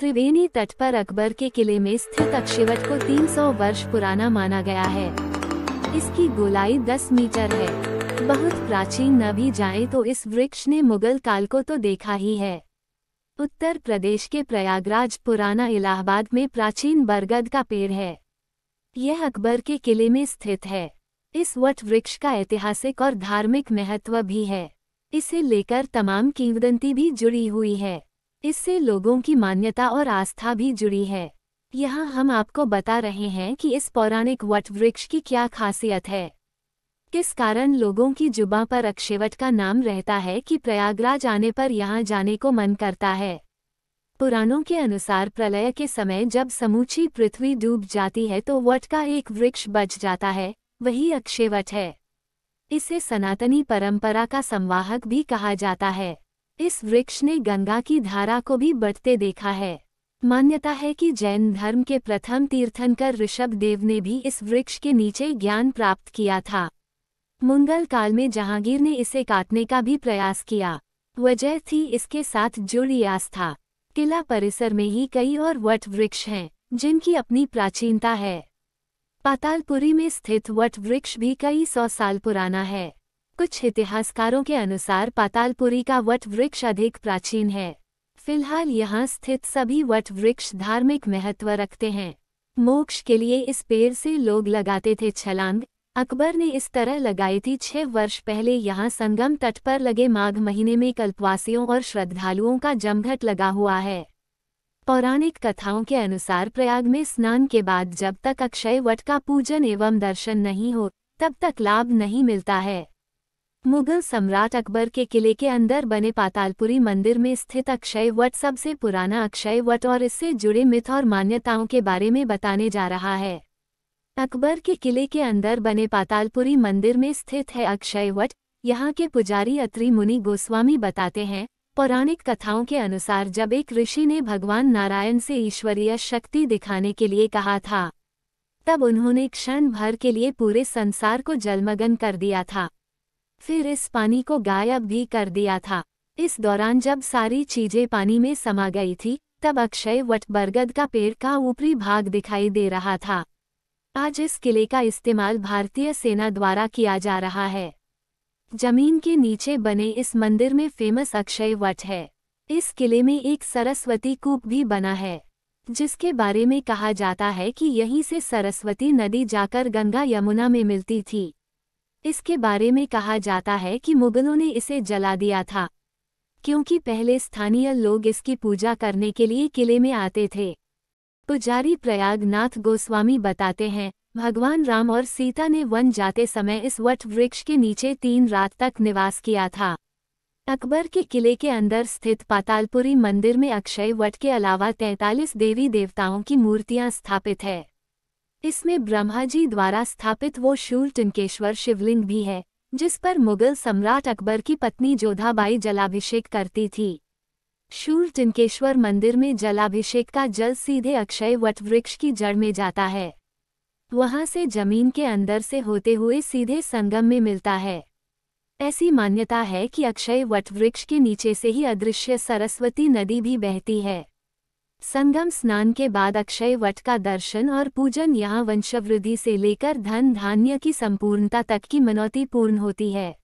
त्रिवेणी तट पर अकबर के किले में स्थित अक्षिवट को 300 वर्ष पुराना माना गया है इसकी गोलाई 10 मीटर है बहुत प्राचीन न भी जाए तो इस वृक्ष ने मुगल काल को तो देखा ही है उत्तर प्रदेश के प्रयागराज पुराना इलाहाबाद में प्राचीन बरगद का पेड़ है यह अकबर के किले में स्थित है इस वट वृक्ष का ऐतिहासिक और धार्मिक महत्व भी है इसे लेकर तमाम कीवदंती भी जुड़ी हुई है इससे लोगों की मान्यता और आस्था भी जुड़ी है यहाँ हम आपको बता रहे हैं कि इस पौराणिक वट वृक्ष की क्या खासियत है किस कारण लोगों की जुबा पर अक्षेवट का नाम रहता है कि प्रयागराज आने पर यहाँ जाने को मन करता है पुराणों के अनुसार प्रलय के समय जब समूची पृथ्वी डूब जाती है तो वट का एक वृक्ष बच जाता है वही अक्षेवट है इसे सनातनी परंपरा का संवाहक भी कहा जाता है इस वृक्ष ने गंगा की धारा को भी बढ़ते देखा है मान्यता है कि जैन धर्म के प्रथम तीर्थंकर ऋषभ देव ने भी इस वृक्ष के नीचे ज्ञान प्राप्त किया था मुंगल काल में जहांगीर ने इसे काटने का भी प्रयास किया वजह थी इसके साथ जुड़ी आस्था किला परिसर में ही कई और वट वृक्ष हैं जिनकी अपनी प्राचीनता है पातालपुरी में स्थित वट वृक्ष भी कई सौ साल पुराना है कुछ इतिहासकारों के अनुसार पातालपुरी का वट वृक्ष अधिक प्राचीन है फिलहाल यहाँ स्थित सभी वट वृक्ष धार्मिक महत्व रखते हैं मोक्ष के लिए इस पेड़ से लोग लगाते थे छलांग अकबर ने इस तरह लगाई थी छह वर्ष पहले यहाँ संगम तट पर लगे माघ महीने में कल्पवासियों और श्रद्धालुओं का जमघट लगा हुआ है पौराणिक कथाओं के अनुसार प्रयाग में स्नान के बाद जब तक अक्षय वट का पूजन एवं दर्शन नहीं हो तब तक लाभ नहीं मिलता है मुगल सम्राट अकबर के किले के अंदर बने पातालपुरी मंदिर में स्थित अक्षय वट सबसे पुराना अक्षय वट और इससे जुड़े मिथ और मान्यताओं के बारे में बताने जा रहा है अकबर के किले के अंदर बने पातालपुरी मंदिर में स्थित है अक्षय वट यहाँ के पुजारी अत्रि मुनि गोस्वामी बताते हैं पौराणिक कथाओं के अनुसार जब एक ऋषि ने भगवान नारायण से ईश्वरीय शक्ति दिखाने के लिए कहा था तब उन्होंने क्षण भर के लिए पूरे संसार को जलमग्न कर दिया था फिर इस पानी को गायब भी कर दिया था इस दौरान जब सारी चीजें पानी में समा गई थी तब अक्षय वट बरगद का पेड़ का ऊपरी भाग दिखाई दे रहा था आज इस किले का इस्तेमाल भारतीय सेना द्वारा किया जा रहा है जमीन के नीचे बने इस मंदिर में फेमस अक्षय वट है इस किले में एक सरस्वती कूप भी बना है जिसके बारे में कहा जाता है कि यहीं से सरस्वती नदी जाकर गंगा यमुना में मिलती थी इसके बारे में कहा जाता है कि मुगलों ने इसे जला दिया था क्योंकि पहले स्थानीय लोग इसकी पूजा करने के लिए किले में आते थे पुजारी प्रयागनाथ गोस्वामी बताते हैं भगवान राम और सीता ने वन जाते समय इस वट वृक्ष के नीचे तीन रात तक निवास किया था अकबर के किले के अंदर स्थित पातालपुरी मंदिर में अक्षय वट के अलावा तैंतालीस देवी देवताओं की मूर्तियां स्थापित है इसमें ब्रह्मा जी द्वारा स्थापित वो शूल टिंकेश्वर शिवलिंग भी है जिस पर मुगल सम्राट अकबर की पत्नी जोधाबाई जलाभिषेक करती थी शूल टिंकेश्वर मंदिर में जलाभिषेक का जल सीधे अक्षय वट वृक्ष की जड़ में जाता है वहां से जमीन के अंदर से होते हुए सीधे संगम में मिलता है ऐसी मान्यता है कि अक्षय वट वृक्ष के नीचे से ही अदृश्य सरस्वती नदी भी बहती है संगम स्नान के बाद अक्षय वट का दर्शन और पूजन यहाँ वंशवृद्धि से लेकर धन धान्य की संपूर्णता तक की मनौती पूर्ण होती है